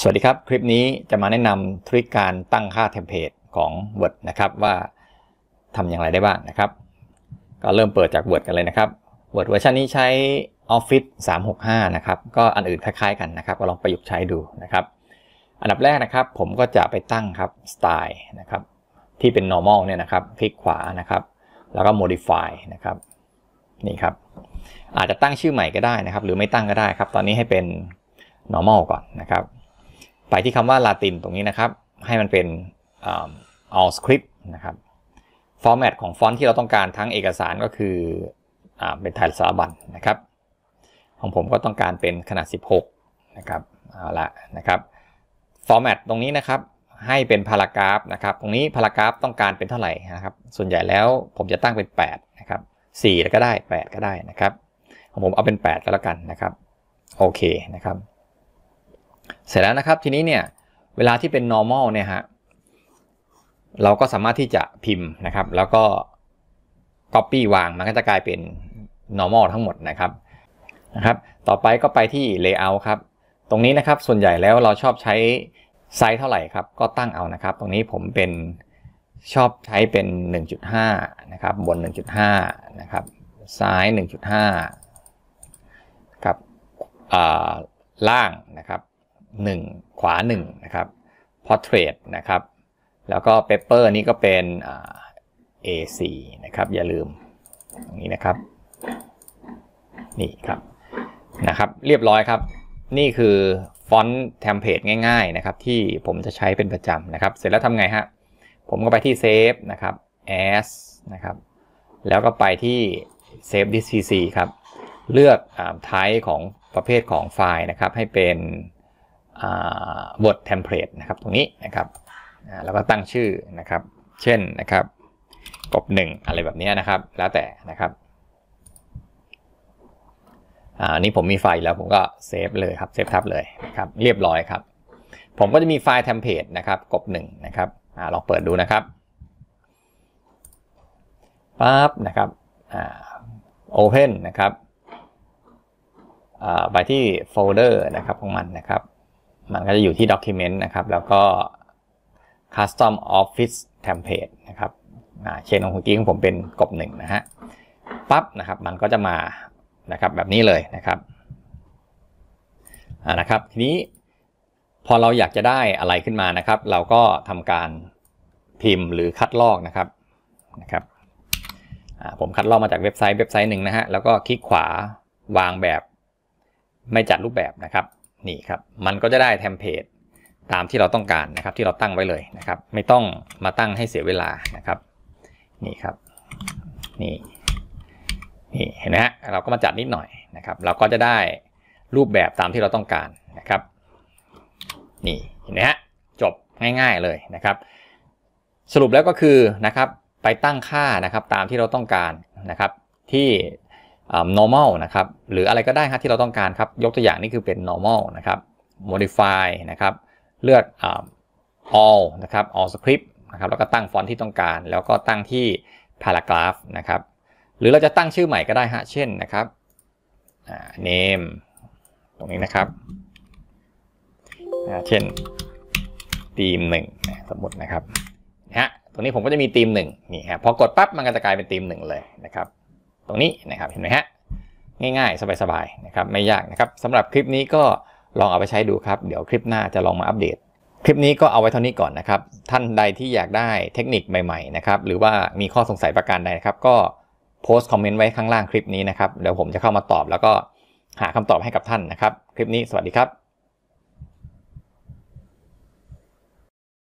สวัสดีครับ คลิปนี้จะมาแนะนำทริคการตั้งค่าเทมเพลตของ Word นะครับ ว่าทำอย่างไรได้บ้างนะครับ ก็เริ่มเปิดจาก Word กันเลยนะครับ Word เวอร์ชันนี้ใช้ Office 365 นะครับ ก็อันอื่นคล้ายๆกันนะครับ ก็ลองประยุกต์ใช้ดูนะครับ อันดับแรกนะครับ ผมก็จะไปตั้งครับ Style นะครับ ที่เป็น normal เนี่ยนะครับ คลิกขวานะครับ แล้วก็ modify นะครับนี่ครับ อาจจะตั้งชื่อใหม่ก็ได้นะครับ หรือไม่ตั้งก็ได้ครับตอนนี้ให้เป็น normal ก่อนนะครับไปที่คำว่าลาตินตรงนี้นะครับ ให้มันเป็น all script นะครับฟอร์แมตของฟอนต์ที่เราต้องการทั้งเอกสารก็คืออเป็นไทยสารบัญนนะครับของผมก็ต้องการเป็นขนาด 16 นะครับเอาละนะครับฟอร์แมตตรงนี้นะครับให้เป็นพารากราฟนะครับ ตรงนี้พารากราฟต้องการเป็นเท่าไหร่นะครับ ส่วนใหญ่แล้วผมจะตั้งเป็น 8 นะครับ 4 ก็ได้ 8 ก็ได้นะครับของผมเอาเป็น 8 ก็แล้วกันนะครับโอเคนะครับเสร็จแล้วนะครับทีนี้เนี่ยเวลาที่เป็น normal เนี่ยฮะเราก็สามารถที่จะพิมพ์นะครับ แล้วก็ copy วางมันก็จะกลายเป็น normal ทั้งหมดนะครับนะครับ ต่อไปก็ไปที่ layout ครับ ตรงนี้นะครับส่วนใหญ่แล้วเราชอบใช้ไซส์เท่าไหร่ครับ ก็ตั้งเอานะครับ ตรงนี้ผมเป็นชอบใช้เป็น 1.5 นะครับ บน 1.5นะครับซ้าย 1.5ครับล่างนะครับ1 ขวา 1 นะครับ Portrait นะครับ แล้วก็ Paper นี่ก็เป็น A4 นะครับอย่าลืมตรงนี้นะครับ นี่ครับ นะครับเรียบร้อยครับนี่คือฟอนต์เทมเพลตง่าย ๆ นะครับ ที่ผมจะใช้เป็นประจำนะครับเสร็จแล้วทำไงฮะผมก็ไปที่ Save นะครับ As นะครับแล้วก็ไปที่ Save this PC ครับเลือกไทป์ของประเภทของไฟล์นะครับ ให้เป็นบทเทมเพลตนะครับตรงนี้นะครับแล้วก็ตั้งชื่อนะครับ เช่นนะครับ กบหนึ่งอะไรแบบนี้นะครับ แล้วแต่นะครับอันนี้ผมมีไฟล์แล้วผมก็เซฟเลยครับเซฟทับเลยนะครับเรียบร้อยครับ ผมก็จะมีไฟล์เทมเพลตนะครับ กบหนึ่งนะครับอลองเปิดดูนะครับปั๊บนะครับโอเพนนะครับไปที่โฟลเดอร์นะครับของมันนะครับมันก็จะอยู่ที่ Document นะครับ แล้วก็ Custom Office Template นะครับเช่นของคุณกี้ของผมเป็นกบหนึ่งนะฮะปั๊บนะครับมันก็จะมานะครับแบบนี้เลยนะครับนะครับทีนี้พอเราอยากจะได้อะไรขึ้นมานะครับ เราก็ทำการพิมพ์หรือคัดลอกนะครับนะครับ ผมคัดลอกมาจากเว็บไซต์เว็บไซต์หนึ่งนะฮะแล้วก็คลิกขวาวางแบบ ไม่จัดรูปแบบนะครับนี่ครับ มันก็จะได้เทมเพลตตามที่เราต้องการนะครับที่เราตั้งไว้เลยนะครับไม่ต้องมาตั้งให้เสียเวลานะครับนี่ครับนี่นี่เห็นไหมฮะเราก็มาจัดนิดหน่อยนะครับเราก็จะได้รูปแบบตามที่เราต้องการนะครับนี่เห็นไหมฮะจบง่ายๆเลยนะครับ สรุปแล้วก็คือ นะครับ ไปตั้งค่านะครับตามที่เราต้องการนะครับที่ normal นะครับหรืออะไรก็ได้ฮะที่เราต้องการครับยกตัวอย่างนี่คือเป็น normal นะครับ modify นะครับเลือก all นะครับ all script นะครับแล้วก็ตั้งฟอนต์ที่ต้องการ แล้วก็ตั้งที่ paragraph นะครับหรือเราจะตั้งชื่อใหม่ก็ได้ฮะเช่นนะครับ name ตรงนี้นะครับเช่นทีมหนึ่งสมมตินะครับฮะตรงนี้ผมก็จะมีทีมหนึ่งนี่ฮะพอกดปั๊บมันก็จะกลายเป็นทีมหนึ่งเลยนะครับตรงนี้นะครับเห็นไหมฮะง่ายๆสบายๆนะครับไม่ยากนะครับสำหรับคลิปนี้ก็ลองเอาไปใช้ดูครับ เดี๋ยวคลิปหน้าจะลองมาอัปเดต คลิปนี้ก็เอาไว้เท่านี้ก่อนนะครับท่านใดที่อยากได้เทคนิคใหม่ๆนะครับหรือว่ามีข้อสงสัยประการใดครับก็โพสต์คอมเมนต์ไว้ข้างล่างคลิปนี้นะครับเดี๋ยวผมจะเข้ามาตอบแล้วก็หาคำตอบให้กับท่านนะครับ คลิปนี้สวัสดีครับ